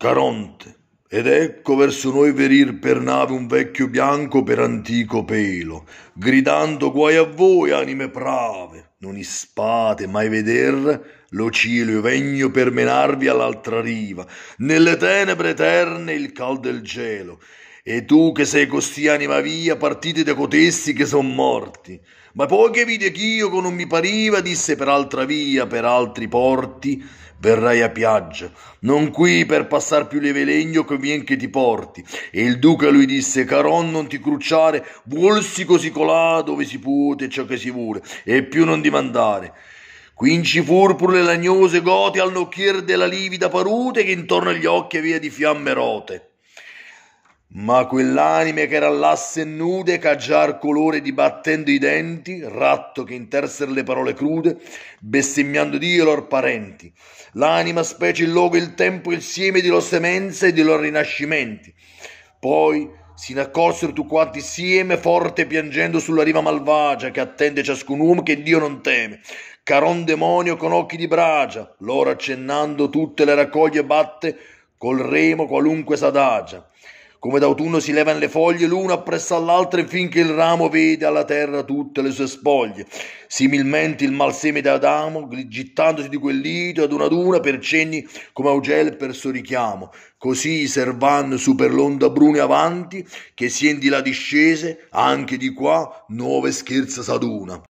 Caronte, ed ecco verso noi venir per nave un vecchio bianco per antico pelo, gridando guai a voi anime prave, non ispate mai veder lo cielo io vegno per menarvi all'altra riva, nelle tenebre eterne il cal del gelo, e tu che sei così anima via, partite da cotesti che son morti. Ma poi che vide ch'io, che non mi pariva, disse per altra via, per altri porti, verrai a piaggia. Non qui per passar più leve legno che vien che ti porti. E il duca lui disse, caron non ti crucciare, volsi così colà dove si puote ciò che si vuole, e più non dimandare. Quinci fur pur le lagnose gote al nocchier della livida parute che intorno agli occhi via di fiamme rote. Ma quell'anime che era lasse e nude, cagiar colore dibattendo i denti, ratto che interser le parole crude, bestemmiando Dio e lor parenti, l'anima specie il luogo, il tempo, il sieme di loro semenza e di loro rinascimenti. Poi si n'accorsero tu quanti insieme, forte piangendo sulla riva malvagia che attende ciascun uomo che Dio non teme, caron demonio con occhi di bragia, loro accennando tutte le raccoglie batte col remo qualunque s'adagia. Come d'autunno si levano le foglie l'una appresso all'altra finché il ramo vede alla terra tutte le sue spoglie. Similmente il malseme d'Adamo, gittandosi di quel lito ad una ad una per cenni come augel per suo richiamo. Così servando su per l'onda brune avanti, che sien di là discese, anche di qua nuove scherza s'aduna.